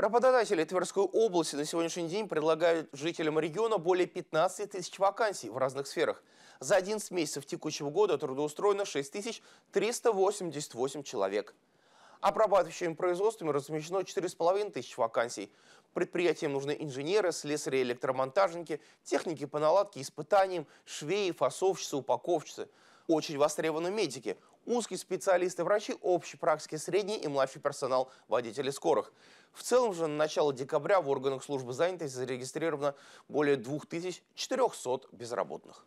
Работодатели Тверской области на сегодняшний день предлагают жителям региона более 15 тысяч вакансий в разных сферах. За 11 месяцев текущего года трудоустроено 6388 человек. Обрабатывающими производствами размещено 4,5 тысяч вакансий. Предприятиям нужны инженеры, слесари, электромонтажники, техники по наладке, испытаниям, швеи, фасовщицы, упаковщицы очень востребованы медики, узкие специалисты, врачи общей практики, средний и младший персонал, водители скорых. В целом же на начало декабря в органах службы занятости зарегистрировано более 2400 безработных.